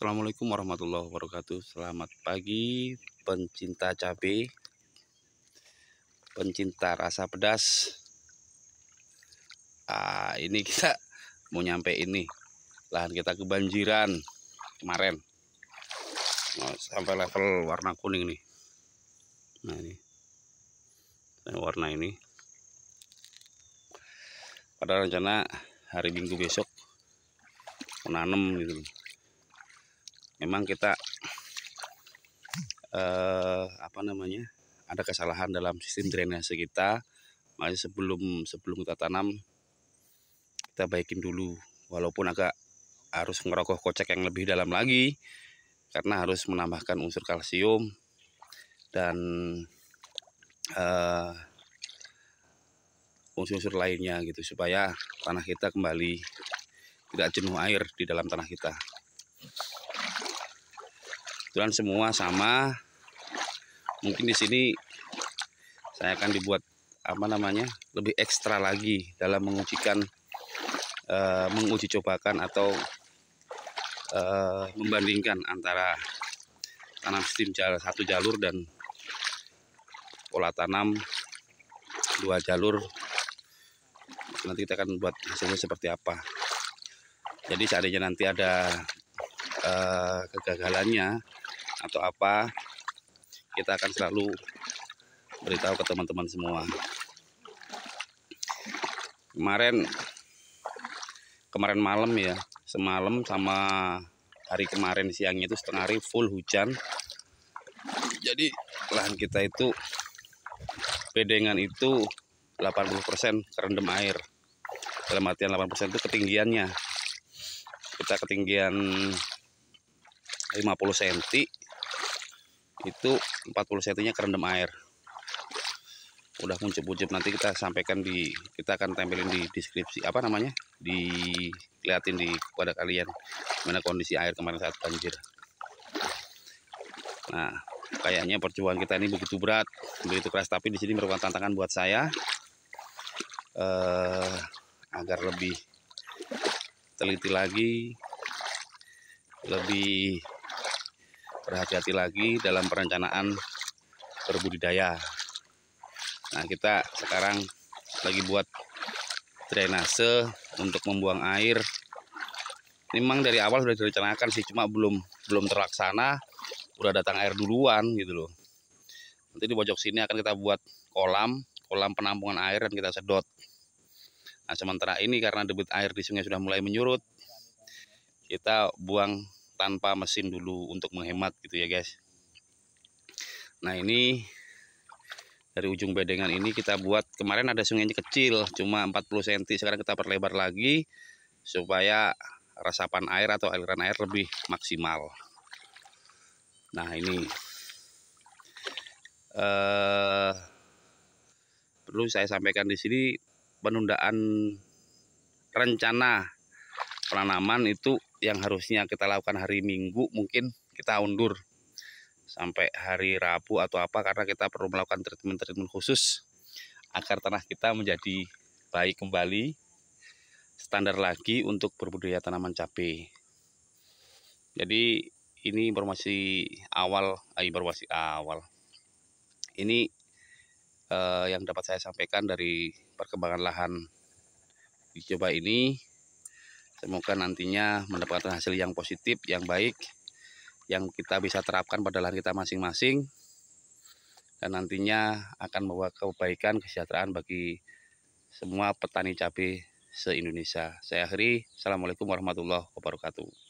Assalamualaikum warahmatullahi wabarakatuh Selamat pagi pencinta cabai Pencinta rasa pedas ah, Ini kita mau nyampe ini Lahan kita kebanjiran kemarin Sampai level warna kuning nih Nah ini Dan nah, warna ini Pada rencana hari minggu besok menanam gitu loh memang kita eh, apa namanya ada kesalahan dalam sistem drainase kita makanya sebelum sebelum kita tanam kita baikin dulu walaupun agak harus ngerogoh kocek yang lebih dalam lagi karena harus menambahkan unsur kalsium dan eh, unsur-unsur uh, lainnya gitu supaya tanah kita kembali tidak jenuh air di dalam tanah kita kebetulan semua sama mungkin di sini saya akan dibuat apa namanya lebih ekstra lagi dalam mengujikan e, menguji cobakan atau e, membandingkan antara tanam steam jalur satu jalur dan pola tanam dua jalur nanti kita akan buat hasilnya seperti apa jadi seandainya nanti ada e, kegagalannya atau apa kita akan selalu beritahu ke teman-teman semua kemarin kemarin malam ya semalam sama hari kemarin siangnya itu setengah hari full hujan jadi lahan kita itu bedengan itu 80% kerendam air dalam artian 8% itu ketinggiannya kita ketinggian 50 cm itu 40 cm-nya kerendam air udah muncul-muncul nanti kita sampaikan di kita akan tempelin di deskripsi apa namanya dilihatin di kepada kalian mana kondisi air kemarin saat banjir nah kayaknya perjuangan kita ini begitu berat begitu keras tapi di sini merupakan tantangan buat saya eh, agar lebih teliti lagi lebih berhati-hati lagi dalam perencanaan berbudidaya. Nah, kita sekarang lagi buat drainase untuk membuang air. Ini memang dari awal sudah direncanakan sih, cuma belum belum terlaksana, udah datang air duluan gitu loh. Nanti di pojok sini akan kita buat kolam, kolam penampungan air dan kita sedot. Nah, sementara ini karena debit air di sungai sudah mulai menyurut, kita buang tanpa mesin dulu untuk menghemat gitu ya guys nah ini dari ujung bedengan ini kita buat kemarin ada sungainya kecil cuma 40 cm sekarang kita perlebar lagi supaya resapan air atau aliran air lebih maksimal nah ini eh, perlu saya sampaikan di sini penundaan rencana penanaman itu yang harusnya kita lakukan hari Minggu mungkin kita undur sampai hari Rabu atau apa karena kita perlu melakukan treatment-treatment khusus agar tanah kita menjadi baik kembali standar lagi untuk berbudaya tanaman cabai jadi ini informasi awal eh, informasi awal ini eh, yang dapat saya sampaikan dari perkembangan lahan dicoba ini Semoga nantinya mendapatkan hasil yang positif, yang baik, yang kita bisa terapkan pada lahan kita masing-masing. Dan nantinya akan membawa kebaikan, kesejahteraan bagi semua petani cabai se-Indonesia. Saya akhiri, Assalamualaikum warahmatullahi wabarakatuh.